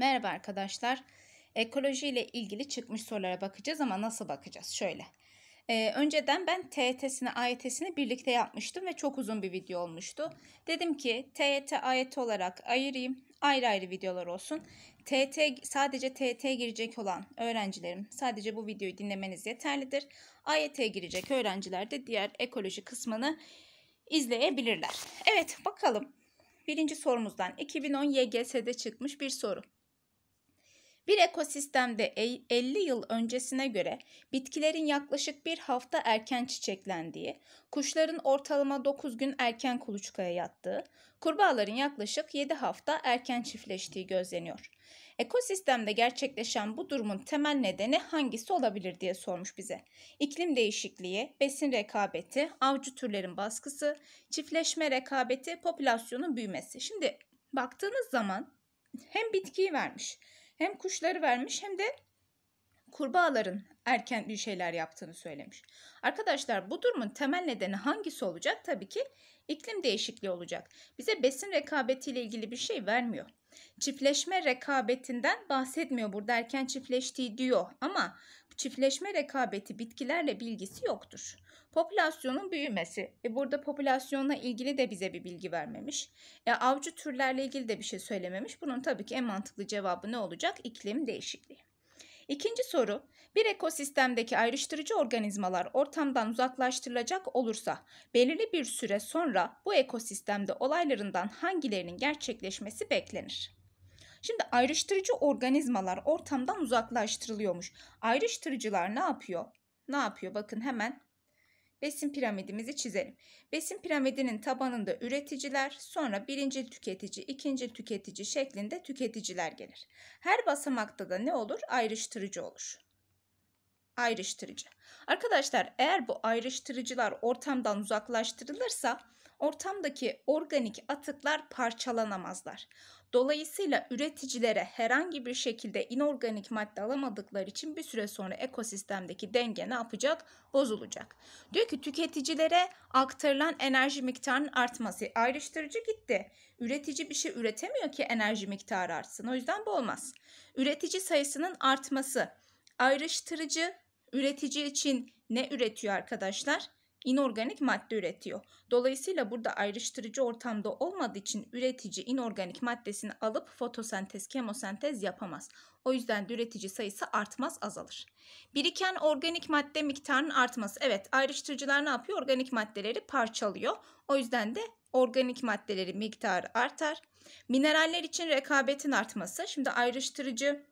Merhaba arkadaşlar. Ekoloji ile ilgili çıkmış sorulara bakacağız ama nasıl bakacağız? Şöyle. Ee, önceden ben TYT'sini, AYT'sini birlikte yapmıştım ve çok uzun bir video olmuştu. Dedim ki TYT, AYT olarak ayırayım. Ayrı ayrı videolar olsun. TT sadece TT girecek olan öğrencilerim sadece bu videoyu dinlemeniz yeterlidir. AYT'ye girecek öğrenciler de diğer ekoloji kısmını izleyebilirler. Evet bakalım Birinci sorumuzdan 2010 YGS'de çıkmış bir soru. Bir ekosistemde 50 yıl öncesine göre bitkilerin yaklaşık bir hafta erken çiçeklendiği, kuşların ortalama 9 gün erken kuluçkaya yattığı, kurbağaların yaklaşık 7 hafta erken çiftleştiği gözleniyor. Ekosistemde gerçekleşen bu durumun temel nedeni hangisi olabilir diye sormuş bize. İklim değişikliği, besin rekabeti, avcı türlerin baskısı, çiftleşme rekabeti, popülasyonun büyümesi. Şimdi baktığınız zaman hem bitkiyi vermiş hem kuşları vermiş hem de kurbağaların erken bir şeyler yaptığını söylemiş. Arkadaşlar bu durumun temel nedeni hangisi olacak? Tabii ki iklim değişikliği olacak. Bize besin rekabetiyle ilgili bir şey vermiyor. Çiftleşme rekabetinden bahsetmiyor burada erken çiftleştiği diyor ama çiftleşme rekabeti bitkilerle bilgisi yoktur. Popülasyonun büyümesi. E burada popülasyonla ilgili de bize bir bilgi vermemiş. E avcı türlerle ilgili de bir şey söylememiş. Bunun tabii ki en mantıklı cevabı ne olacak? İklim değişikliği. İkinci soru, bir ekosistemdeki ayrıştırıcı organizmalar ortamdan uzaklaştırılacak olursa belirli bir süre sonra bu ekosistemde olaylarından hangilerinin gerçekleşmesi beklenir? Şimdi ayrıştırıcı organizmalar ortamdan uzaklaştırılıyormuş. Ayrıştırıcılar ne yapıyor? Ne yapıyor? Bakın hemen besin piramidimizi çizelim. Besin piramidinin tabanında üreticiler, sonra birinci tüketici, ikinci tüketici şeklinde tüketiciler gelir. Her basamakta da ne olur? Ayrıştırıcı olur. Ayrıştırıcı. Arkadaşlar eğer bu ayrıştırıcılar ortamdan uzaklaştırılırsa ortamdaki organik atıklar parçalanamazlar. Dolayısıyla üreticilere herhangi bir şekilde inorganik madde alamadıkları için bir süre sonra ekosistemdeki denge ne yapacak? Bozulacak. Diyor ki tüketicilere aktarılan enerji miktarının artması ayrıştırıcı gitti. Üretici bir şey üretemiyor ki enerji miktarı artsın. O yüzden bu olmaz. Üretici sayısının artması ayrıştırıcı üretici için ne üretiyor arkadaşlar? inorganik madde üretiyor. Dolayısıyla burada ayrıştırıcı ortamda olmadığı için üretici inorganik maddesini alıp fotosentez, kemosentez yapamaz. O yüzden de üretici sayısı artmaz, azalır. Biriken organik madde miktarının artması. Evet, ayrıştırıcılar ne yapıyor? Organik maddeleri parçalıyor. O yüzden de organik maddeleri miktarı artar. Mineraller için rekabetin artması. Şimdi ayrıştırıcı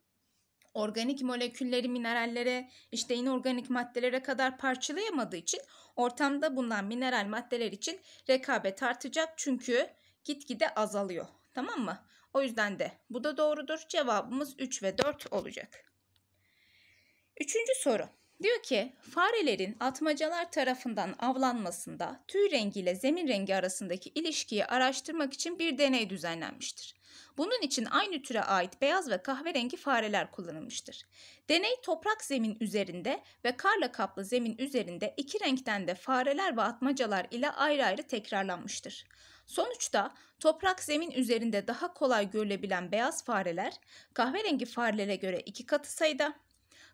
organik molekülleri minerallere, işte inorganik maddelere kadar parçalayamadığı için ortamda bulunan mineral maddeler için rekabet artacak çünkü gitgide azalıyor. Tamam mı? O yüzden de bu da doğrudur. Cevabımız 3 ve 4 olacak. Üçüncü soru. Diyor ki farelerin atmacalar tarafından avlanmasında tüy rengi ile zemin rengi arasındaki ilişkiyi araştırmak için bir deney düzenlenmiştir. Bunun için aynı türe ait beyaz ve kahverengi fareler kullanılmıştır. Deney toprak zemin üzerinde ve karla kaplı zemin üzerinde iki renkten de fareler ve atmacalar ile ayrı ayrı tekrarlanmıştır. Sonuçta toprak zemin üzerinde daha kolay görülebilen beyaz fareler kahverengi farelere göre iki katı sayıda,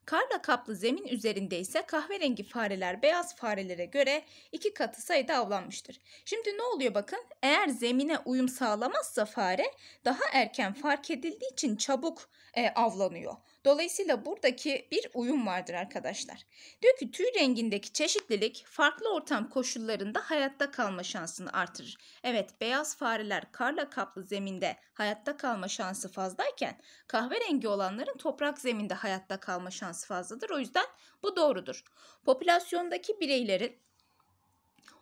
Karla kaplı zemin üzerinde ise kahverengi fareler beyaz farelere göre iki katı sayıda avlanmıştır. Şimdi ne oluyor bakın? Eğer zemine uyum sağlamazsa fare daha erken fark edildiği için çabuk e, avlanıyor. Dolayısıyla buradaki bir uyum vardır arkadaşlar. Diyor ki tüy rengindeki çeşitlilik farklı ortam koşullarında hayatta kalma şansını artırır. Evet beyaz fareler karla kaplı zeminde hayatta kalma şansı fazlayken kahverengi olanların toprak zeminde hayatta kalma şansı fazladır. O yüzden bu doğrudur. Popülasyondaki bireylerin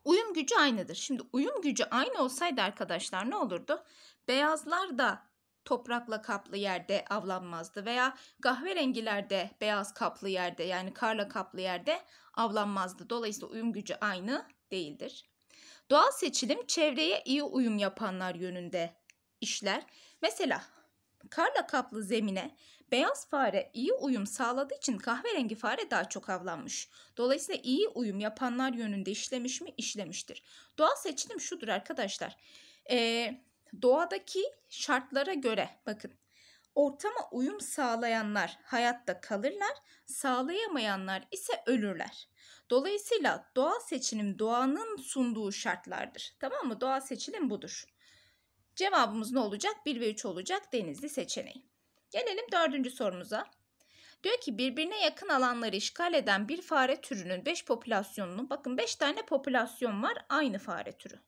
uyum gücü aynıdır. Şimdi uyum gücü aynı olsaydı arkadaşlar ne olurdu? Beyazlar da toprakla kaplı yerde avlanmazdı veya kahverengilerde beyaz kaplı yerde yani karla kaplı yerde avlanmazdı. Dolayısıyla uyum gücü aynı değildir. Doğal seçilim çevreye iyi uyum yapanlar yönünde işler. Mesela karla kaplı zemine beyaz fare iyi uyum sağladığı için kahverengi fare daha çok avlanmış. Dolayısıyla iyi uyum yapanlar yönünde işlemiş mi? İşlemiştir. Doğal seçilim şudur arkadaşlar. Eee doğadaki şartlara göre bakın ortama uyum sağlayanlar hayatta kalırlar, sağlayamayanlar ise ölürler. Dolayısıyla doğal seçilim doğanın sunduğu şartlardır. Tamam mı? Doğal seçilim budur. Cevabımız ne olacak? 1 ve 3 olacak denizli seçeneği. Gelelim dördüncü sorumuza. Diyor ki birbirine yakın alanları işgal eden bir fare türünün 5 popülasyonunu, bakın 5 tane popülasyon var aynı fare türü.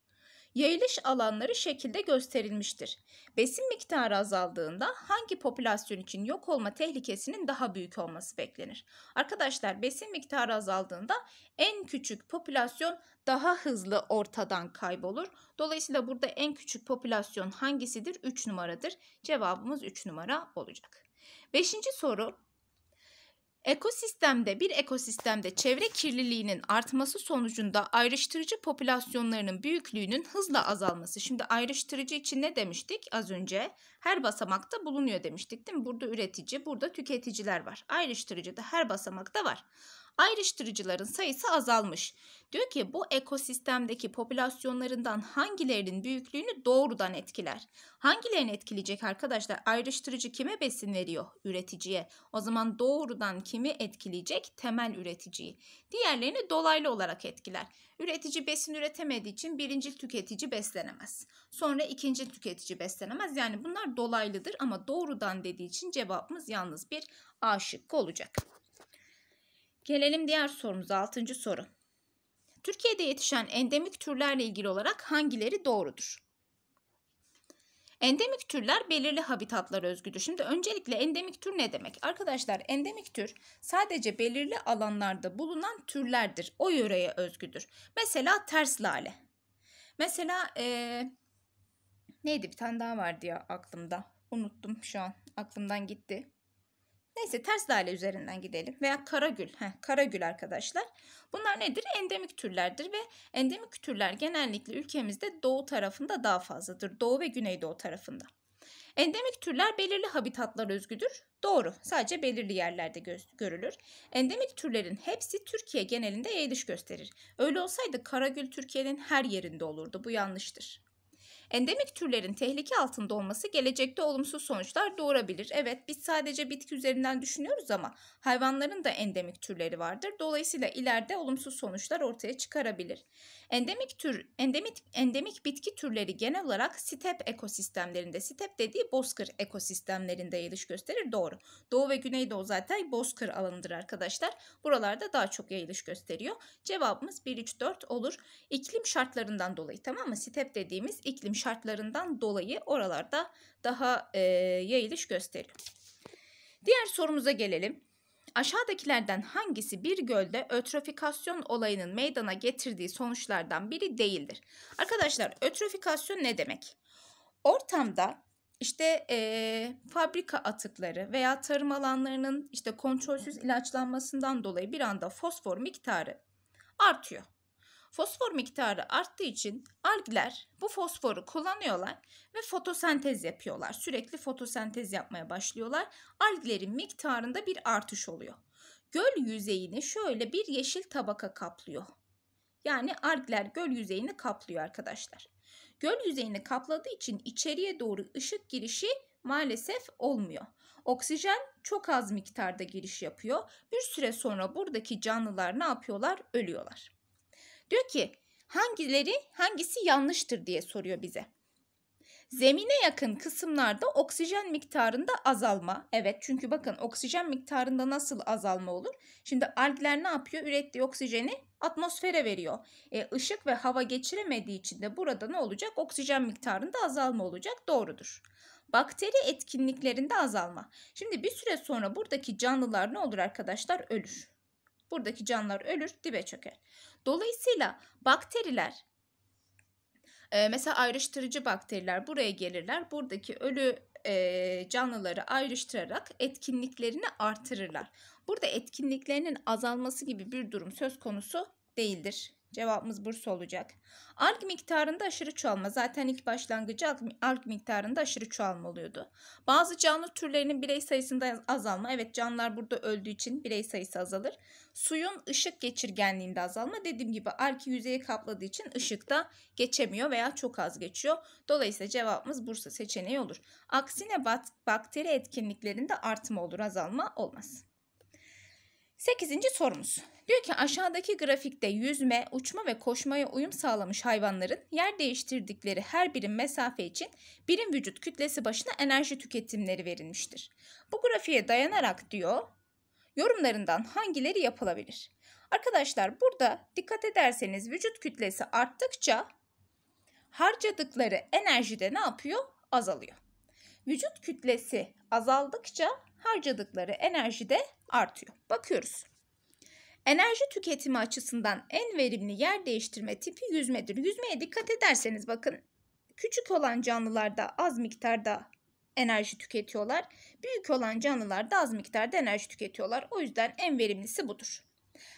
Yayılış alanları şekilde gösterilmiştir. Besin miktarı azaldığında hangi popülasyon için yok olma tehlikesinin daha büyük olması beklenir? Arkadaşlar besin miktarı azaldığında en küçük popülasyon daha hızlı ortadan kaybolur. Dolayısıyla burada en küçük popülasyon hangisidir? 3 numaradır. Cevabımız 3 numara olacak. Beşinci soru Ekosistemde bir ekosistemde çevre kirliliğinin artması sonucunda ayrıştırıcı popülasyonlarının büyüklüğünün hızla azalması. Şimdi ayrıştırıcı için ne demiştik az önce? Her basamakta bulunuyor demiştik değil mi? Burada üretici, burada tüketiciler var. Ayrıştırıcı da her basamakta var ayrıştırıcıların sayısı azalmış. Diyor ki bu ekosistemdeki popülasyonlarından hangilerinin büyüklüğünü doğrudan etkiler. Hangilerini etkileyecek arkadaşlar? Ayrıştırıcı kime besin veriyor? Üreticiye. O zaman doğrudan kimi etkileyecek? Temel üreticiyi. Diğerlerini dolaylı olarak etkiler. Üretici besin üretemediği için birinci tüketici beslenemez. Sonra ikinci tüketici beslenemez. Yani bunlar dolaylıdır ama doğrudan dediği için cevabımız yalnız bir A şıkkı olacak. Gelelim diğer sorumuza altıncı soru. Türkiye'de yetişen endemik türlerle ilgili olarak hangileri doğrudur? Endemik türler belirli habitatlara özgüdür. Şimdi öncelikle endemik tür ne demek? Arkadaşlar endemik tür sadece belirli alanlarda bulunan türlerdir. O yöreye özgüdür. Mesela ters lale. Mesela ee, neydi bir tane daha vardı ya aklımda. Unuttum şu an aklımdan gitti. Neyse ters daire üzerinden gidelim veya karagül. Heh, karagül arkadaşlar. Bunlar nedir? Endemik türlerdir ve endemik türler genellikle ülkemizde doğu tarafında daha fazladır. Doğu ve güneydoğu tarafında. Endemik türler belirli habitatlara özgüdür. Doğru, sadece belirli yerlerde görülür. Endemik türlerin hepsi Türkiye genelinde eğiliş gösterir. Öyle olsaydı Karagül Türkiye'nin her yerinde olurdu. Bu yanlıştır. Endemik türlerin tehlike altında olması gelecekte olumsuz sonuçlar doğurabilir. Evet biz sadece bitki üzerinden düşünüyoruz ama hayvanların da endemik türleri vardır. Dolayısıyla ileride olumsuz sonuçlar ortaya çıkarabilir. Endemik tür endemik endemik bitki türleri genel olarak step ekosistemlerinde, step dediği bozkır ekosistemlerinde yayılış gösterir. Doğru. Doğu ve Güneydoğu zaten bozkır alanıdır arkadaşlar. Buralarda daha çok yayılış gösteriyor. Cevabımız 1 3 4 olur. İklim şartlarından dolayı tamam mı? Step dediğimiz iklim şartlarından dolayı oralarda daha e, yayılış gösteriyor. Diğer sorumuza gelelim aşağıdakilerden hangisi bir gölde ötrofikasyon olayının meydana getirdiği sonuçlardan biri değildir? Arkadaşlar ötrofikasyon ne demek? Ortamda işte e, fabrika atıkları veya tarım alanlarının işte kontrolsüz ilaçlanmasından dolayı bir anda fosfor miktarı artıyor. Fosfor miktarı arttığı için algler bu fosforu kullanıyorlar ve fotosentez yapıyorlar. Sürekli fotosentez yapmaya başlıyorlar. Alglerin miktarında bir artış oluyor. Göl yüzeyini şöyle bir yeşil tabaka kaplıyor. Yani algler göl yüzeyini kaplıyor arkadaşlar. Göl yüzeyini kapladığı için içeriye doğru ışık girişi maalesef olmuyor. Oksijen çok az miktarda giriş yapıyor. Bir süre sonra buradaki canlılar ne yapıyorlar? Ölüyorlar. Diyor ki hangileri hangisi yanlıştır diye soruyor bize. Zemine yakın kısımlarda oksijen miktarında azalma. Evet çünkü bakın oksijen miktarında nasıl azalma olur? Şimdi algler ne yapıyor? Ürettiği oksijeni atmosfere veriyor. E, ışık ve hava geçiremediği için de burada ne olacak? Oksijen miktarında azalma olacak. Doğrudur. Bakteri etkinliklerinde azalma. Şimdi bir süre sonra buradaki canlılar ne olur arkadaşlar? Ölür. Buradaki canlılar ölür, dibe çöker. Dolayısıyla bakteriler e, mesela ayrıştırıcı bakteriler buraya gelirler. Buradaki ölü e, canlıları ayrıştırarak etkinliklerini artırırlar. Burada etkinliklerinin azalması gibi bir durum söz konusu değildir. Cevabımız Bursa olacak. Arg miktarında aşırı çoğalma. Zaten ilk başlangıcı arg miktarında aşırı çoğalma oluyordu. Bazı canlı türlerinin birey sayısında azalma. Evet canlılar burada öldüğü için birey sayısı azalır. Suyun ışık geçirgenliğinde azalma. Dediğim gibi arki yüzeyi kapladığı için ışık da geçemiyor veya çok az geçiyor. Dolayısıyla cevabımız Bursa seçeneği olur. Aksine bat, bakteri etkinliklerinde artma olur azalma olmaz. 8. sorumuz. Diyor ki aşağıdaki grafikte yüzme, uçma ve koşmaya uyum sağlamış hayvanların yer değiştirdikleri her birim mesafe için birim vücut kütlesi başına enerji tüketimleri verilmiştir. Bu grafiğe dayanarak diyor yorumlarından hangileri yapılabilir? Arkadaşlar burada dikkat ederseniz vücut kütlesi arttıkça harcadıkları enerji de ne yapıyor? Azalıyor. Vücut kütlesi azaldıkça harcadıkları enerji de artıyor. Bakıyoruz. Enerji tüketimi açısından en verimli yer değiştirme tipi yüzmedir. Yüzmeye dikkat ederseniz bakın küçük olan canlılarda az miktarda enerji tüketiyorlar. Büyük olan canlılarda az miktarda enerji tüketiyorlar. O yüzden en verimlisi budur.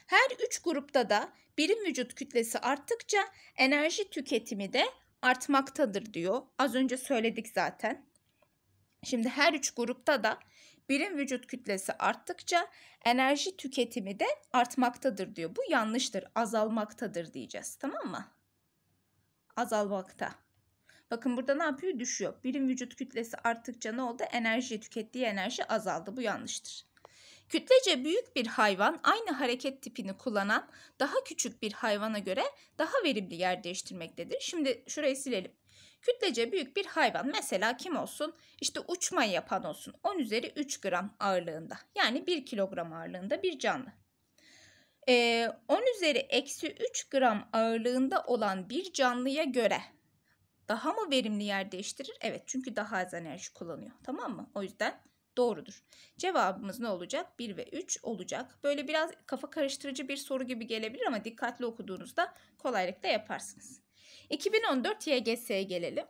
Her üç grupta da birim vücut kütlesi arttıkça enerji tüketimi de artmaktadır diyor. Az önce söyledik zaten. Şimdi her üç grupta da Birim vücut kütlesi arttıkça enerji tüketimi de artmaktadır diyor. Bu yanlıştır, azalmaktadır diyeceğiz. Tamam mı? Azalmakta. Bakın burada ne yapıyor? Düşüyor. Birim vücut kütlesi arttıkça ne oldu? Enerji tükettiği enerji azaldı. Bu yanlıştır. Kütlece büyük bir hayvan aynı hareket tipini kullanan daha küçük bir hayvana göre daha verimli yer değiştirmektedir. Şimdi şurayı silelim. Kütlece büyük bir hayvan mesela kim olsun? İşte uçmayı yapan olsun. 10 üzeri 3 gram ağırlığında yani 1 kilogram ağırlığında bir canlı. Ee, 10 üzeri eksi 3 gram ağırlığında olan bir canlıya göre daha mı verimli yer değiştirir? Evet çünkü daha az enerji kullanıyor tamam mı? O yüzden doğrudur. Cevabımız ne olacak? 1 ve 3 olacak. Böyle biraz kafa karıştırıcı bir soru gibi gelebilir ama dikkatli okuduğunuzda kolaylıkla yaparsınız. 2014 YGS'ye gelelim.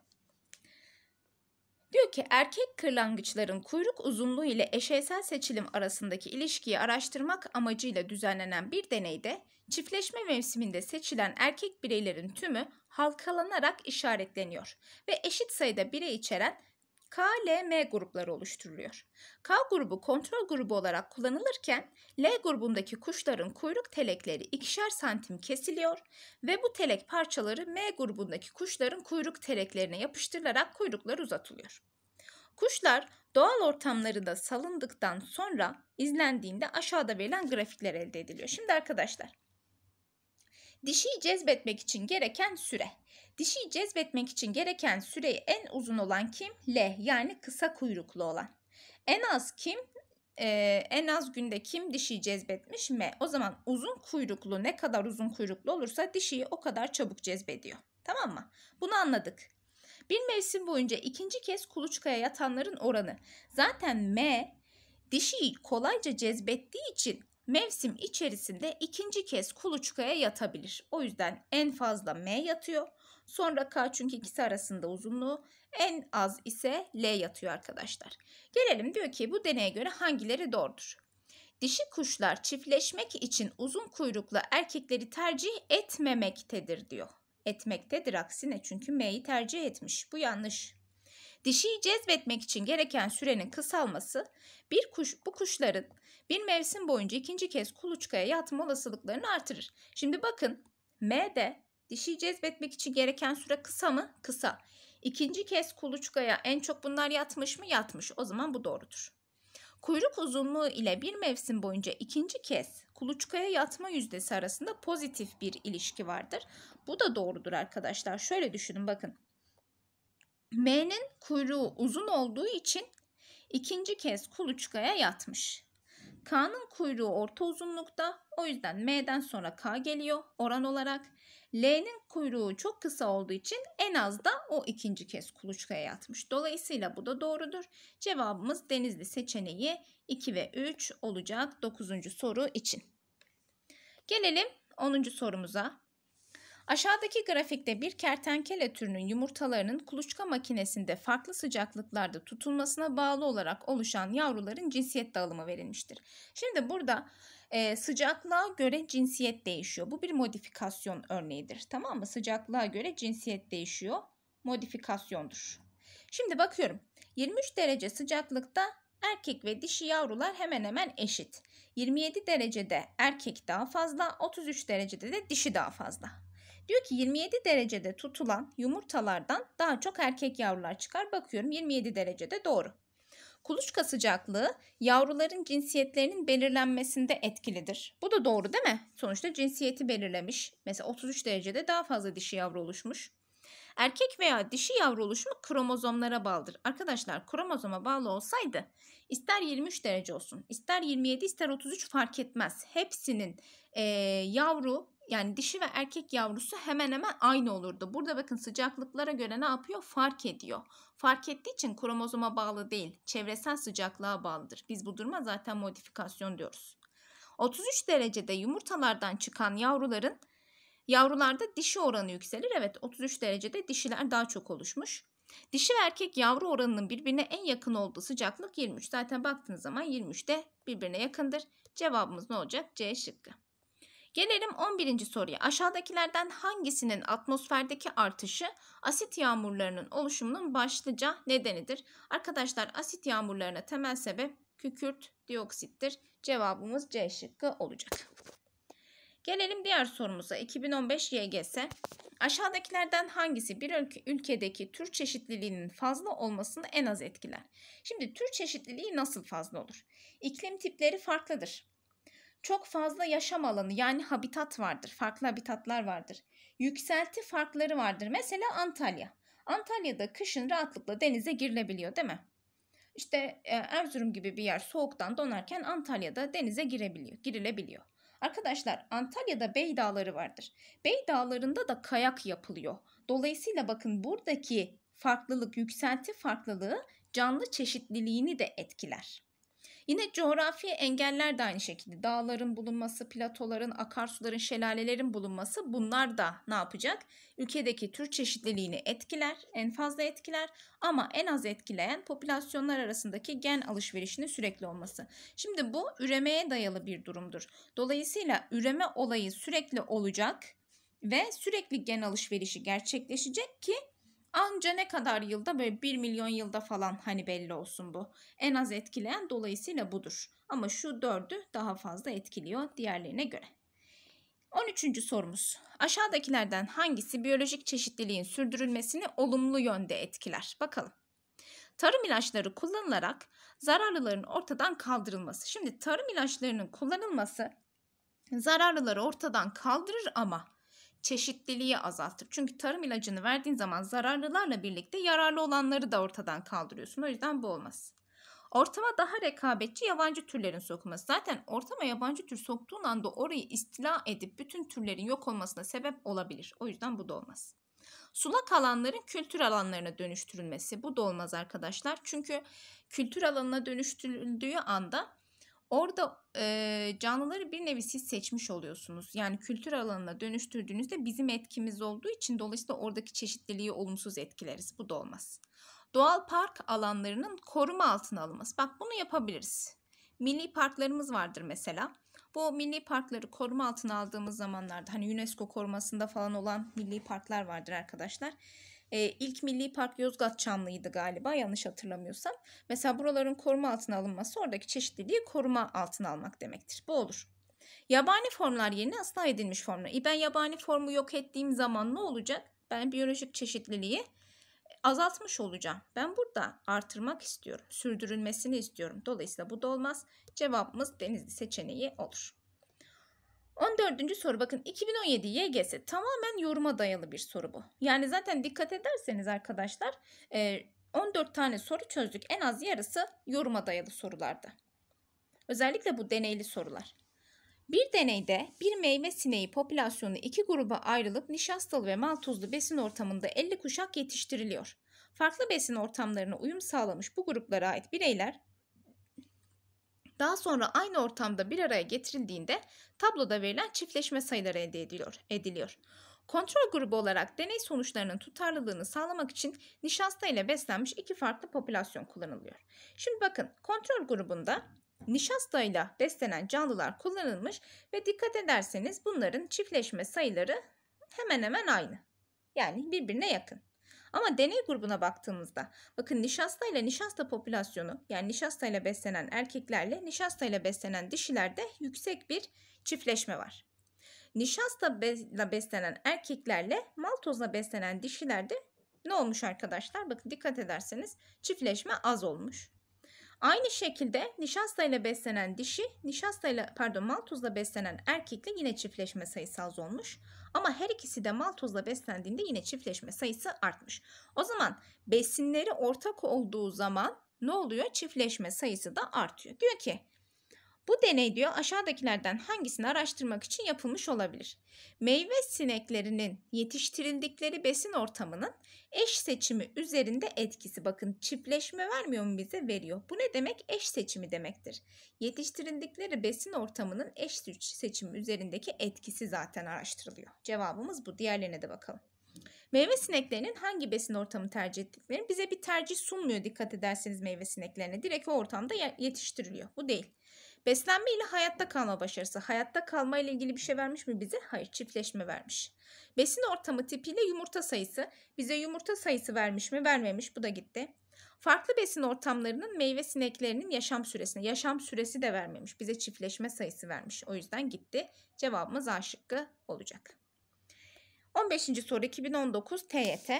Diyor ki erkek kırlangıçların kuyruk uzunluğu ile eşeysel seçilim arasındaki ilişkiyi araştırmak amacıyla düzenlenen bir deneyde çiftleşme mevsiminde seçilen erkek bireylerin tümü halkalanarak işaretleniyor ve eşit sayıda birey içeren K, L, M grupları oluşturuluyor. K grubu kontrol grubu olarak kullanılırken L grubundaki kuşların kuyruk telekleri ikişer santim kesiliyor ve bu telek parçaları M grubundaki kuşların kuyruk teleklerine yapıştırılarak kuyruklar uzatılıyor. Kuşlar doğal ortamlarında salındıktan sonra izlendiğinde aşağıda verilen grafikler elde ediliyor. Şimdi arkadaşlar dişiyi cezbetmek için gereken süre. Dişiyi cezbetmek için gereken süreyi en uzun olan kim? L yani kısa kuyruklu olan. En az kim? Ee, en az günde kim dişiyi cezbetmiş? M. O zaman uzun kuyruklu ne kadar uzun kuyruklu olursa dişiyi o kadar çabuk cezbediyor. Tamam mı? Bunu anladık. Bir mevsim boyunca ikinci kez kuluçkaya yatanların oranı. Zaten M dişiyi kolayca cezbettiği için mevsim içerisinde ikinci kez kuluçkaya yatabilir. O yüzden en fazla M yatıyor. Sonra K çünkü ikisi arasında uzunluğu en az ise L yatıyor arkadaşlar. Gelelim diyor ki bu deneye göre hangileri doğrudur? Dişi kuşlar çiftleşmek için uzun kuyrukla erkekleri tercih etmemektedir diyor. Etmektedir aksine çünkü M'yi tercih etmiş. Bu yanlış. Dişiyi cezbetmek için gereken sürenin kısalması bir kuş bu kuşların bir mevsim boyunca ikinci kez kuluçkaya yatma olasılıklarını artırır. Şimdi bakın M'de dişiyi cezbetmek için gereken süre kısa mı? Kısa. İkinci kez kuluçkaya en çok bunlar yatmış mı? Yatmış. O zaman bu doğrudur. Kuyruk uzunluğu ile bir mevsim boyunca ikinci kez kuluçkaya yatma yüzdesi arasında pozitif bir ilişki vardır. Bu da doğrudur arkadaşlar. Şöyle düşünün bakın. M'nin kuyruğu uzun olduğu için ikinci kez kuluçkaya yatmış. K'nın kuyruğu orta uzunlukta o yüzden M'den sonra K geliyor oran olarak. L'nin kuyruğu çok kısa olduğu için en az da o ikinci kez kuluçkaya yatmış. Dolayısıyla bu da doğrudur. Cevabımız Denizli seçeneği 2 ve 3 olacak 9. soru için. Gelelim 10. sorumuza. Aşağıdaki grafikte bir kertenkele türünün yumurtalarının kuluçka makinesinde farklı sıcaklıklarda tutulmasına bağlı olarak oluşan yavruların cinsiyet dağılımı verilmiştir. Şimdi burada e, sıcaklığa göre cinsiyet değişiyor. Bu bir modifikasyon örneğidir. Tamam mı? Sıcaklığa göre cinsiyet değişiyor. Modifikasyondur. Şimdi bakıyorum. 23 derece sıcaklıkta erkek ve dişi yavrular hemen hemen eşit. 27 derecede erkek daha fazla, 33 derecede de dişi daha fazla. Diyor ki 27 derecede tutulan yumurtalardan daha çok erkek yavrular çıkar. Bakıyorum 27 derecede doğru. Kuluçka sıcaklığı yavruların cinsiyetlerinin belirlenmesinde etkilidir. Bu da doğru değil mi? Sonuçta cinsiyeti belirlemiş. Mesela 33 derecede daha fazla dişi yavru oluşmuş. Erkek veya dişi yavru oluşumu kromozomlara bağlıdır. Arkadaşlar kromozoma bağlı olsaydı ister 23 derece olsun, ister 27, ister 33 fark etmez. Hepsinin e, yavru yani dişi ve erkek yavrusu hemen hemen aynı olurdu. Burada bakın sıcaklıklara göre ne yapıyor? Fark ediyor. Fark ettiği için kromozoma bağlı değil, çevresel sıcaklığa bağlıdır. Biz bu duruma zaten modifikasyon diyoruz. 33 derecede yumurtalardan çıkan yavruların yavrularda dişi oranı yükselir. Evet 33 derecede dişiler daha çok oluşmuş. Dişi ve erkek yavru oranının birbirine en yakın olduğu sıcaklık 23. Zaten baktığınız zaman 23 de birbirine yakındır. Cevabımız ne olacak? C şıkkı. Gelelim 11. soruya. Aşağıdakilerden hangisinin atmosferdeki artışı asit yağmurlarının oluşumunun başlıca nedenidir? Arkadaşlar asit yağmurlarına temel sebep kükürt dioksittir. Cevabımız C şıkkı olacak. Gelelim diğer sorumuza 2015 YGS. Aşağıdakilerden hangisi bir ülkedeki tür çeşitliliğinin fazla olmasını en az etkiler? Şimdi tür çeşitliliği nasıl fazla olur? İklim tipleri farklıdır çok fazla yaşam alanı yani habitat vardır. Farklı habitatlar vardır. Yükselti farkları vardır. Mesela Antalya. Antalya'da kışın rahatlıkla denize girilebiliyor değil mi? İşte e, Erzurum gibi bir yer soğuktan donarken Antalya'da denize girebiliyor, girilebiliyor. Arkadaşlar Antalya'da Bey Dağları vardır. Bey Dağları'nda da kayak yapılıyor. Dolayısıyla bakın buradaki farklılık, yükselti farklılığı canlı çeşitliliğini de etkiler. Yine coğrafi engeller de aynı şekilde. Dağların bulunması, platoların, akarsuların, şelalelerin bulunması bunlar da ne yapacak? Ülkedeki tür çeşitliliğini etkiler, en fazla etkiler ama en az etkileyen popülasyonlar arasındaki gen alışverişinin sürekli olması. Şimdi bu üremeye dayalı bir durumdur. Dolayısıyla üreme olayı sürekli olacak ve sürekli gen alışverişi gerçekleşecek ki Anca ne kadar yılda böyle 1 milyon yılda falan hani belli olsun bu. En az etkileyen dolayısıyla budur. Ama şu dördü daha fazla etkiliyor diğerlerine göre. 13. sorumuz. Aşağıdakilerden hangisi biyolojik çeşitliliğin sürdürülmesini olumlu yönde etkiler? Bakalım. Tarım ilaçları kullanılarak zararlıların ortadan kaldırılması. Şimdi tarım ilaçlarının kullanılması zararlıları ortadan kaldırır ama çeşitliliği azaltır. Çünkü tarım ilacını verdiğin zaman zararlılarla birlikte yararlı olanları da ortadan kaldırıyorsun. O yüzden bu olmaz. Ortama daha rekabetçi yabancı türlerin sokulması. Zaten ortama yabancı tür soktuğun anda orayı istila edip bütün türlerin yok olmasına sebep olabilir. O yüzden bu da olmaz. Sulak alanların kültür alanlarına dönüştürülmesi. Bu da olmaz arkadaşlar. Çünkü kültür alanına dönüştürüldüğü anda Orada e, canlıları bir nevi siz seçmiş oluyorsunuz. Yani kültür alanına dönüştürdüğünüzde bizim etkimiz olduğu için dolayısıyla oradaki çeşitliliği olumsuz etkileriz. Bu da olmaz. Doğal park alanlarının koruma altına alınması. Bak bunu yapabiliriz. Milli parklarımız vardır mesela. Bu milli parkları koruma altına aldığımız zamanlarda hani UNESCO korumasında falan olan milli parklar vardır arkadaşlar. E, ilk Milli Park Yozgat Çamlı'ydı galiba yanlış hatırlamıyorsam. Mesela buraların koruma altına alınması oradaki çeşitliliği koruma altına almak demektir. Bu olur. Yabani formlar yerine ıslah edilmiş formlar. E ben yabani formu yok ettiğim zaman ne olacak? Ben biyolojik çeşitliliği e, azaltmış olacağım. Ben burada artırmak istiyorum. Sürdürülmesini istiyorum. Dolayısıyla bu da olmaz. Cevabımız denizli seçeneği olur. 14. soru bakın 2017 YGS tamamen yoruma dayalı bir soru bu. Yani zaten dikkat ederseniz arkadaşlar 14 e, tane soru çözdük. En az yarısı yoruma dayalı sorulardı. Özellikle bu deneyli sorular. Bir deneyde bir meyve sineği popülasyonu iki gruba ayrılıp nişastalı ve maltozlu besin ortamında 50 kuşak yetiştiriliyor. Farklı besin ortamlarına uyum sağlamış bu gruplara ait bireyler daha sonra aynı ortamda bir araya getirildiğinde tabloda verilen çiftleşme sayıları elde ediliyor. ediliyor. Kontrol grubu olarak deney sonuçlarının tutarlılığını sağlamak için nişasta ile beslenmiş iki farklı popülasyon kullanılıyor. Şimdi bakın kontrol grubunda nişasta ile beslenen canlılar kullanılmış ve dikkat ederseniz bunların çiftleşme sayıları hemen hemen aynı. Yani birbirine yakın. Ama deney grubuna baktığımızda bakın nişasta ile nişasta popülasyonu yani nişasta ile beslenen erkeklerle nişasta ile beslenen dişilerde yüksek bir çiftleşme var. Nişasta ile beslenen erkeklerle maltozla beslenen dişilerde ne olmuş arkadaşlar? Bakın dikkat ederseniz çiftleşme az olmuş. Aynı şekilde nişasta ile beslenen dişi, nişasta ile pardon maltuzla beslenen erkekle yine çiftleşme sayısı az olmuş. Ama her ikisi de maltuzla beslendiğinde yine çiftleşme sayısı artmış. O zaman besinleri ortak olduğu zaman ne oluyor? Çiftleşme sayısı da artıyor. Diyor ki bu deney diyor aşağıdakilerden hangisini araştırmak için yapılmış olabilir? Meyve sineklerinin yetiştirildikleri besin ortamının eş seçimi üzerinde etkisi. Bakın çiftleşme vermiyor mu bize? Veriyor. Bu ne demek? Eş seçimi demektir. Yetiştirildikleri besin ortamının eş seçimi üzerindeki etkisi zaten araştırılıyor. Cevabımız bu. Diğerlerine de bakalım. Meyve sineklerinin hangi besin ortamı tercih ettiklerini bize bir tercih sunmuyor dikkat ederseniz meyve sineklerine. Direkt o ortamda yetiştiriliyor. Bu değil. Beslenme ile hayatta kalma başarısı. Hayatta kalma ile ilgili bir şey vermiş mi bize? Hayır, çiftleşme vermiş. Besin ortamı tipiyle yumurta sayısı. Bize yumurta sayısı vermiş mi? Vermemiş. Bu da gitti. Farklı besin ortamlarının meyve sineklerinin yaşam süresine, yaşam süresi de vermemiş. Bize çiftleşme sayısı vermiş. O yüzden gitti. Cevabımız A şıkkı olacak. 15. soru 2019 TYT.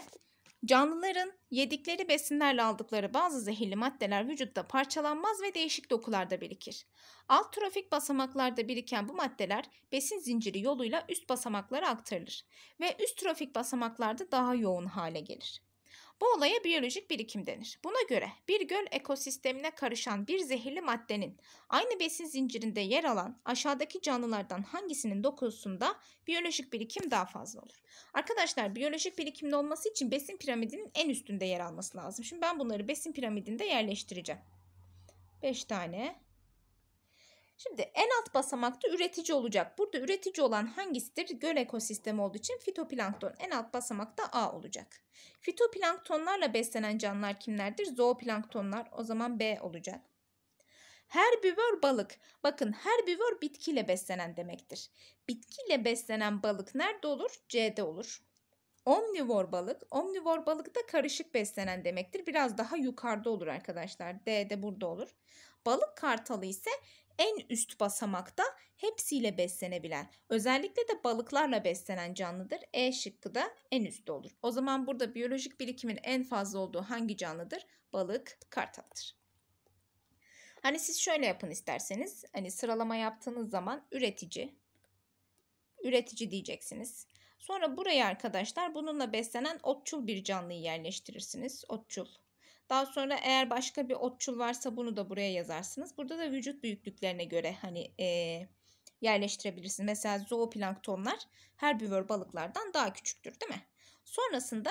Canlıların yedikleri besinlerle aldıkları bazı zehirli maddeler vücutta parçalanmaz ve değişik dokularda birikir. Alt trofik basamaklarda biriken bu maddeler besin zinciri yoluyla üst basamaklara aktarılır ve üst trofik basamaklarda daha yoğun hale gelir. Bu olaya biyolojik birikim denir. Buna göre bir göl ekosistemine karışan bir zehirli maddenin aynı besin zincirinde yer alan aşağıdaki canlılardan hangisinin dokusunda biyolojik birikim daha fazla olur? Arkadaşlar biyolojik birikimde olması için besin piramidinin en üstünde yer alması lazım. Şimdi ben bunları besin piramidinde yerleştireceğim. 5 tane Şimdi en alt basamakta üretici olacak. Burada üretici olan hangisidir? Göl ekosistemi olduğu için fitoplankton en alt basamakta A olacak. Fitoplanktonlarla beslenen canlılar kimlerdir? Zooplanktonlar o zaman B olacak. Herbivor balık. Bakın herbivor bitkiyle beslenen demektir. Bitkiyle beslenen balık nerede olur? C'de olur. Omnivor balık. Omnivor balık da karışık beslenen demektir. Biraz daha yukarıda olur arkadaşlar. D'de burada olur. Balık kartalı ise en üst basamakta hepsiyle beslenebilen, özellikle de balıklarla beslenen canlıdır. E şıkkı da en üstte olur. O zaman burada biyolojik birikimin en fazla olduğu hangi canlıdır? Balık, kartaldır. Hani siz şöyle yapın isterseniz. Hani sıralama yaptığınız zaman üretici, üretici diyeceksiniz. Sonra buraya arkadaşlar bununla beslenen otçul bir canlıyı yerleştirirsiniz. Otçul, daha sonra eğer başka bir otçul varsa bunu da buraya yazarsınız. Burada da vücut büyüklüklerine göre hani e, yerleştirebilirsiniz. Mesela zooplanktonlar herbivor balıklardan daha küçüktür değil mi? Sonrasında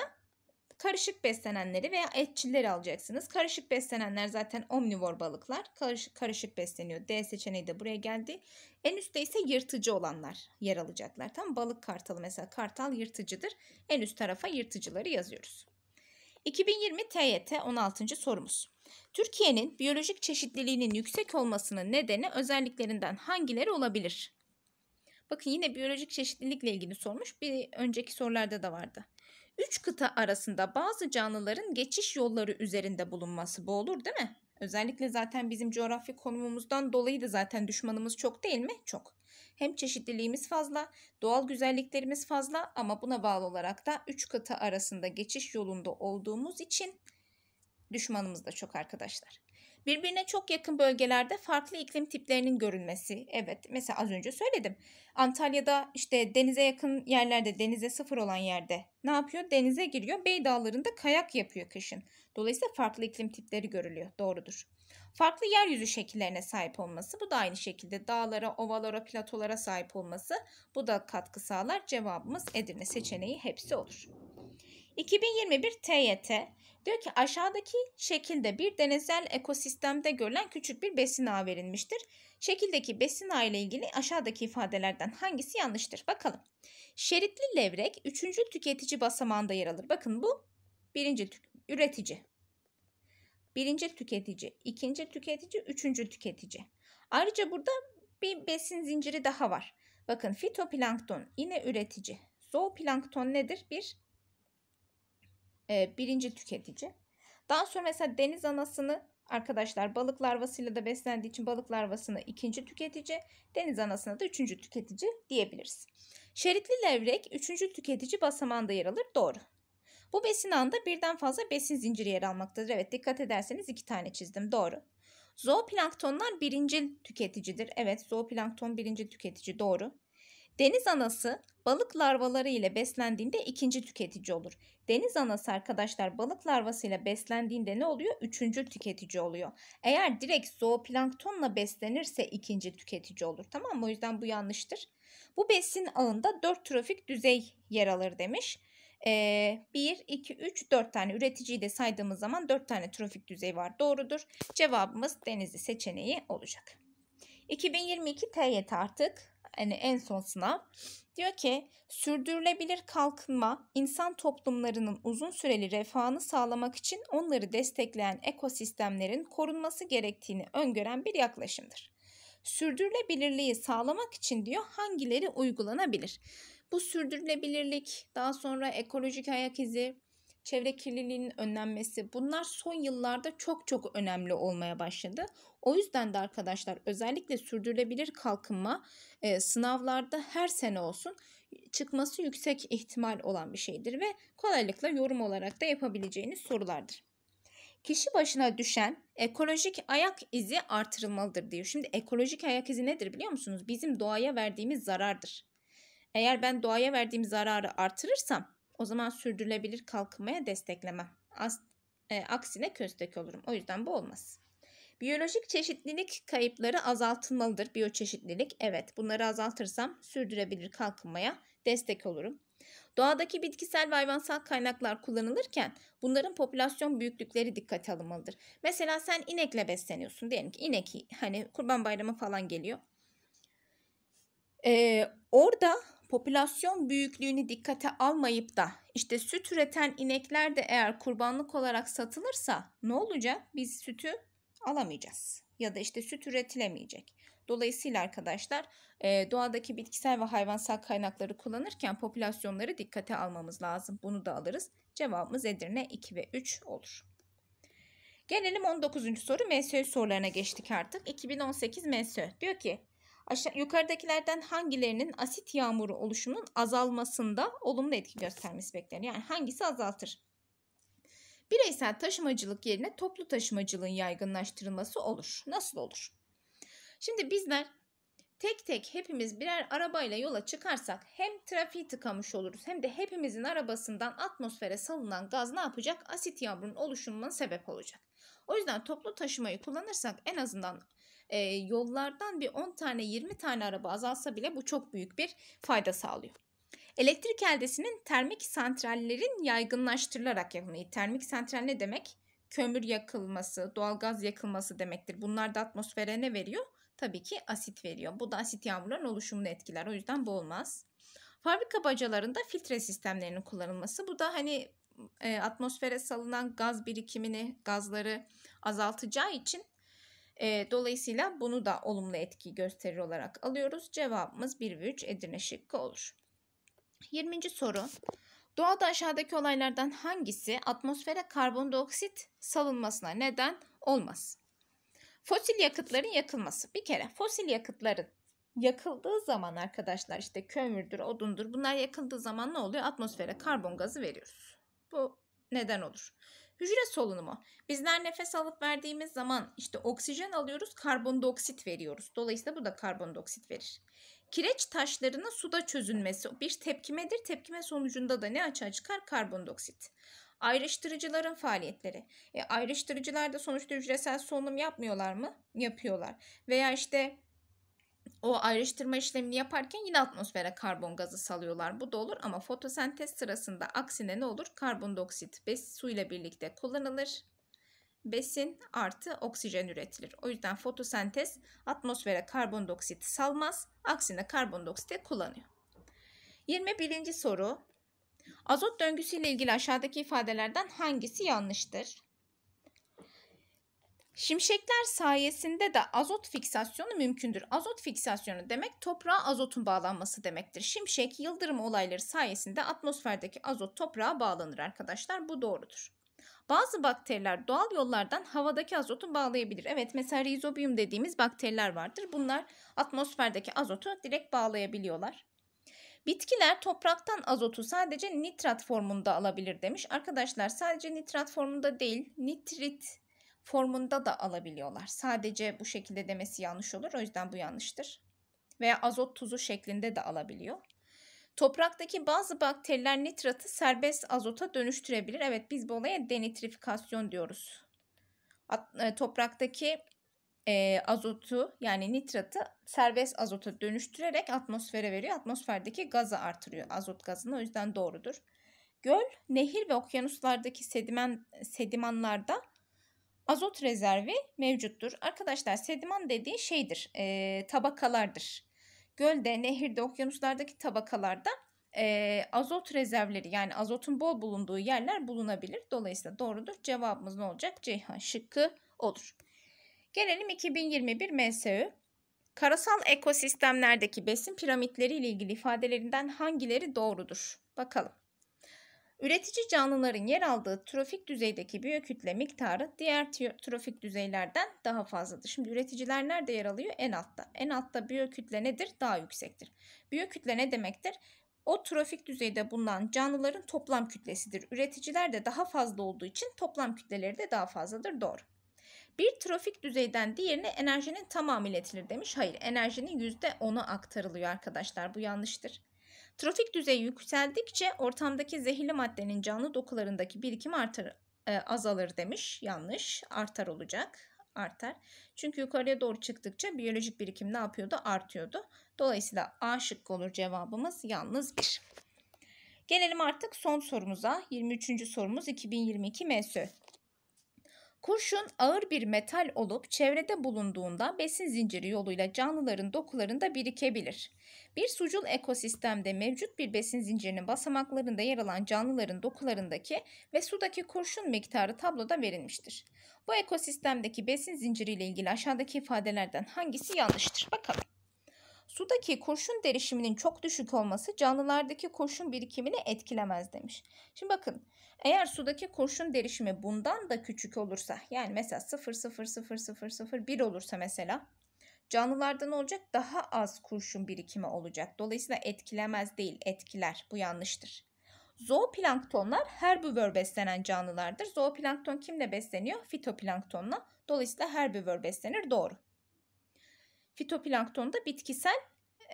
karışık beslenenleri veya etçilleri alacaksınız. Karışık beslenenler zaten omnivor balıklar. Karışık, karışık besleniyor. D seçeneği de buraya geldi. En üstte ise yırtıcı olanlar yer alacaklar. Tam balık kartalı mesela kartal yırtıcıdır. En üst tarafa yırtıcıları yazıyoruz. 2020 TYT 16. sorumuz. Türkiye'nin biyolojik çeşitliliğinin yüksek olmasının nedeni özelliklerinden hangileri olabilir? Bakın yine biyolojik çeşitlilikle ilgili sormuş. Bir önceki sorularda da vardı. Üç kıta arasında bazı canlıların geçiş yolları üzerinde bulunması bu olur değil mi? Özellikle zaten bizim coğrafi konumumuzdan dolayı da zaten düşmanımız çok değil mi? Çok. Hem çeşitliliğimiz fazla, doğal güzelliklerimiz fazla ama buna bağlı olarak da 3 kıta arasında geçiş yolunda olduğumuz için düşmanımız da çok arkadaşlar. Birbirine çok yakın bölgelerde farklı iklim tiplerinin görülmesi. Evet mesela az önce söyledim. Antalya'da işte denize yakın yerlerde denize sıfır olan yerde ne yapıyor? Denize giriyor. Bey dağlarında kayak yapıyor kışın. Dolayısıyla farklı iklim tipleri görülüyor. Doğrudur. Farklı yeryüzü şekillerine sahip olması, bu da aynı şekilde dağlara, ovalara, platolara sahip olması, bu da katkı sağlar. Cevabımız Edirne seçeneği hepsi olur. 2021 TYT diyor ki aşağıdaki şekilde bir denizsel ekosistemde görülen küçük bir besin ağı verilmiştir. Şekildeki besin ağı ile ilgili aşağıdaki ifadelerden hangisi yanlıştır? Bakalım. Şeritli levrek 3. tüketici basamağında yer alır. Bakın bu birinci üretici birinci tüketici, ikinci tüketici, üçüncü tüketici. Ayrıca burada bir besin zinciri daha var. Bakın fitoplankton yine üretici. Zooplankton nedir? Bir e, birinci tüketici. Daha sonra mesela deniz anasını arkadaşlar balık larvasıyla da beslendiği için balık larvasını ikinci tüketici, deniz anasını da üçüncü tüketici diyebiliriz. Şeritli levrek üçüncü tüketici basamağında yer alır. Doğru. Bu besin ağında birden fazla besin zinciri yer almaktadır. Evet dikkat ederseniz iki tane çizdim. Doğru. Zooplanktonlar birinci tüketicidir. Evet zooplankton birinci tüketici doğru. Deniz anası balık larvaları ile beslendiğinde ikinci tüketici olur. Deniz anası arkadaşlar balık larvasıyla beslendiğinde ne oluyor? Üçüncü tüketici oluyor. Eğer direkt zooplanktonla beslenirse ikinci tüketici olur. Tamam mı? O yüzden bu yanlıştır. Bu besin ağında dört trofik düzey yer alır demiş. E, 1, 2, 3, 4 tane üreticiyi de saydığımız zaman 4 tane trofik düzey var. Doğrudur. Cevabımız denizli seçeneği olacak. 2022 TYT artık yani en son sınav. Diyor ki sürdürülebilir kalkınma insan toplumlarının uzun süreli refahını sağlamak için onları destekleyen ekosistemlerin korunması gerektiğini öngören bir yaklaşımdır. Sürdürülebilirliği sağlamak için diyor hangileri uygulanabilir? Bu sürdürülebilirlik, daha sonra ekolojik ayak izi, çevre kirliliğinin önlenmesi bunlar son yıllarda çok çok önemli olmaya başladı. O yüzden de arkadaşlar özellikle sürdürülebilir kalkınma e, sınavlarda her sene olsun çıkması yüksek ihtimal olan bir şeydir ve kolaylıkla yorum olarak da yapabileceğiniz sorulardır. Kişi başına düşen ekolojik ayak izi artırılmalıdır diyor. Şimdi ekolojik ayak izi nedir biliyor musunuz? Bizim doğaya verdiğimiz zarardır. Eğer ben doğaya verdiğim zararı artırırsam o zaman sürdürülebilir kalkınmaya desteklemem. As, e, aksine köstek olurum. O yüzden bu olmaz. Biyolojik çeşitlilik kayıpları azaltılmalıdır. Biyoçeşitlilik evet bunları azaltırsam sürdürebilir kalkınmaya destek olurum. Doğadaki bitkisel ve hayvansal kaynaklar kullanılırken bunların popülasyon büyüklükleri dikkate alınmalıdır. Mesela sen inekle besleniyorsun diyelim ki inek hani kurban bayramı falan geliyor. Ee, orada popülasyon büyüklüğünü dikkate almayıp da işte süt üreten inekler de eğer kurbanlık olarak satılırsa ne olacak? Biz sütü alamayacağız ya da işte süt üretilemeyecek. Dolayısıyla arkadaşlar e, doğadaki bitkisel ve hayvansal kaynakları kullanırken popülasyonları dikkate almamız lazım. Bunu da alırız. Cevabımız Edirne 2 ve 3 olur. Gelelim 19. soru MSÖ sorularına geçtik artık. 2018 MSÖ diyor ki Aşağı, yukarıdakilerden hangilerinin asit yağmuru oluşumunun azalmasında olumlu etki göstermesi bekleniyor. Yani hangisi azaltır? Bireysel taşımacılık yerine toplu taşımacılığın yaygınlaştırılması olur. Nasıl olur? Şimdi bizler tek tek hepimiz birer arabayla yola çıkarsak hem trafiği tıkamış oluruz hem de hepimizin arabasından atmosfere salınan gaz ne yapacak? Asit yağmurun oluşumuna sebep olacak. O yüzden toplu taşımayı kullanırsak en azından e, yollardan bir 10 tane 20 tane araba azalsa bile bu çok büyük bir fayda sağlıyor. Elektrik eldesinin termik santrallerin yaygınlaştırılarak yapılması, Termik santral ne demek? Kömür yakılması, doğalgaz yakılması demektir. Bunlar da atmosfere ne veriyor? Tabii ki asit veriyor. Bu da asit yağmurların oluşumunu etkiler. O yüzden bu olmaz. Fabrika bacalarında filtre sistemlerinin kullanılması. Bu da hani e, atmosfere salınan gaz birikimini, gazları azaltacağı için e, dolayısıyla bunu da olumlu etki gösterir olarak alıyoruz. Cevabımız 1 ve 3 Edirne şıkkı olur. 20. soru. Doğada aşağıdaki olaylardan hangisi atmosfere karbondioksit salınmasına neden olmaz? Fosil yakıtların yakılması. Bir kere fosil yakıtların yakıldığı zaman arkadaşlar işte kömürdür, odundur bunlar yakıldığı zaman ne oluyor? Atmosfere karbon gazı veriyoruz. Bu neden olur. Hücre solunumu. Bizler nefes alıp verdiğimiz zaman işte oksijen alıyoruz, karbondioksit veriyoruz. Dolayısıyla bu da karbondioksit verir. Kireç taşlarının suda çözünmesi bir tepkimedir. Tepkime sonucunda da ne açığa çıkar? Karbondioksit. Ayrıştırıcıların faaliyetleri. E, ayrıştırıcılar da sonuçta hücresel solunum yapmıyorlar mı? Yapıyorlar. Veya işte o ayrıştırma işlemini yaparken yine atmosfere karbon gazı salıyorlar. Bu da olur ama fotosentez sırasında aksine ne olur? Karbondioksit bes su ile birlikte kullanılır. Besin artı oksijen üretilir. O yüzden fotosentez atmosfere karbondioksit salmaz. Aksine karbondioksiti kullanıyor. 21. soru. Azot döngüsü ile ilgili aşağıdaki ifadelerden hangisi yanlıştır? Şimşekler sayesinde de azot fiksasyonu mümkündür. Azot fiksasyonu demek toprağa azotun bağlanması demektir. Şimşek yıldırım olayları sayesinde atmosferdeki azot toprağa bağlanır arkadaşlar. Bu doğrudur. Bazı bakteriler doğal yollardan havadaki azotu bağlayabilir. Evet mesela rizobium dediğimiz bakteriler vardır. Bunlar atmosferdeki azotu direkt bağlayabiliyorlar. Bitkiler topraktan azotu sadece nitrat formunda alabilir demiş. Arkadaşlar sadece nitrat formunda değil nitrit formunda da alabiliyorlar. Sadece bu şekilde demesi yanlış olur. O yüzden bu yanlıştır. Veya azot tuzu şeklinde de alabiliyor. Topraktaki bazı bakteriler nitratı serbest azota dönüştürebilir. Evet biz bu olaya denitrifikasyon diyoruz. E, topraktaki e, azotu yani nitratı serbest azota dönüştürerek atmosfere veriyor. Atmosferdeki gazı artırıyor azot gazını o yüzden doğrudur. Göl, nehir ve okyanuslardaki sedimen, sedimanlarda azot rezervi mevcuttur. Arkadaşlar sediman dediği şeydir, e, tabakalardır. Gölde, nehirde, okyanuslardaki tabakalarda e, azot rezervleri yani azotun bol bulunduğu yerler bulunabilir. Dolayısıyla doğrudur. Cevabımız ne olacak? Ceyhan şıkkı olur. Gelelim 2021 MSÖ. Karasal ekosistemlerdeki besin piramitleri ile ilgili ifadelerinden hangileri doğrudur? Bakalım. Üretici canlıların yer aldığı trofik düzeydeki biyokütle miktarı diğer trofik düzeylerden daha fazladır. Şimdi üreticiler nerede yer alıyor? En altta. En altta biyokütle nedir? Daha yüksektir. Biyokütle ne demektir? O trofik düzeyde bulunan canlıların toplam kütlesidir. Üreticiler de daha fazla olduğu için toplam kütleleri de daha fazladır. Doğru. Bir trofik düzeyden diğerine enerjinin tamamı iletilir demiş. Hayır enerjinin %10'u aktarılıyor arkadaşlar. Bu yanlıştır. Trafik düzeyi yükseldikçe ortamdaki zehirli maddenin canlı dokularındaki birikim artar, e, azalır demiş. Yanlış. Artar olacak. Artar. Çünkü yukarıya doğru çıktıkça biyolojik birikim ne yapıyordu? Artıyordu. Dolayısıyla A şıkkı olur cevabımız yalnız bir. Gelelim artık son sorumuza. 23. sorumuz 2022 MSÖ. Kurşun ağır bir metal olup çevrede bulunduğunda besin zinciri yoluyla canlıların dokularında birikebilir. Bir sucul ekosistemde mevcut bir besin zincirinin basamaklarında yer alan canlıların dokularındaki ve sudaki kurşun miktarı tabloda verilmiştir. Bu ekosistemdeki besin zinciriyle ilgili aşağıdaki ifadelerden hangisi yanlıştır? Bakalım. Sudaki kurşun derişiminin çok düşük olması canlılardaki kurşun birikimini etkilemez demiş. Şimdi bakın eğer sudaki kurşun derişimi bundan da küçük olursa yani mesela 0,00001 olursa mesela canlılardan olacak? Daha az kurşun birikimi olacak. Dolayısıyla etkilemez değil etkiler bu yanlıştır. Zooplanktonlar herbivor beslenen canlılardır. Zooplankton kimle besleniyor? Fitoplanktonla. Dolayısıyla herbivor beslenir doğru. Fitoplankton da bitkisel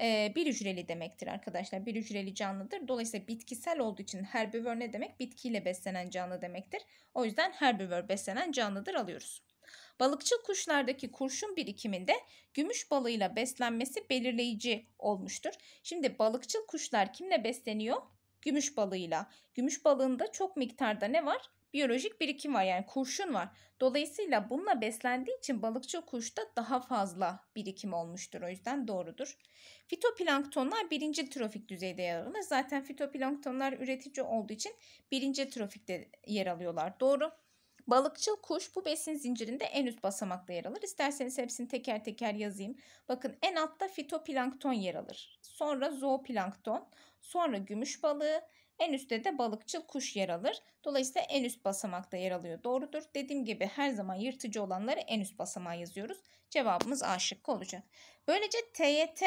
e, bir hücreli demektir arkadaşlar. Bir hücreli canlıdır. Dolayısıyla bitkisel olduğu için herbivor ne demek? Bitkiyle beslenen canlı demektir. O yüzden herbivor beslenen canlıdır alıyoruz. Balıkçıl kuşlardaki kurşun birikiminde gümüş balığıyla beslenmesi belirleyici olmuştur. Şimdi balıkçıl kuşlar kimle besleniyor? Gümüş balığıyla. Gümüş balığında çok miktarda ne var? biyolojik birikim var yani kurşun var. Dolayısıyla bununla beslendiği için balıkçı kuşta daha fazla birikim olmuştur. O yüzden doğrudur. Fitoplanktonlar birinci trofik düzeyde yer alır. Zaten fitoplanktonlar üretici olduğu için birinci trofikte yer alıyorlar. Doğru. Balıkçıl kuş bu besin zincirinde en üst basamakta yer alır. İsterseniz hepsini teker teker yazayım. Bakın en altta fitoplankton yer alır. Sonra zooplankton, sonra gümüş balığı, en üstte de balıkçıl kuş yer alır. Dolayısıyla en üst basamakta yer alıyor. Doğrudur. Dediğim gibi her zaman yırtıcı olanları en üst basamağa yazıyoruz. Cevabımız A şıkkı olacak. Böylece TYT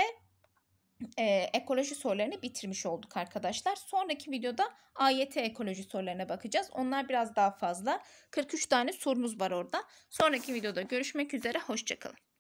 e, ekoloji sorularını bitirmiş olduk arkadaşlar. Sonraki videoda AYT ekoloji sorularına bakacağız. Onlar biraz daha fazla. 43 tane sorumuz var orada. Sonraki videoda görüşmek üzere. Hoşçakalın.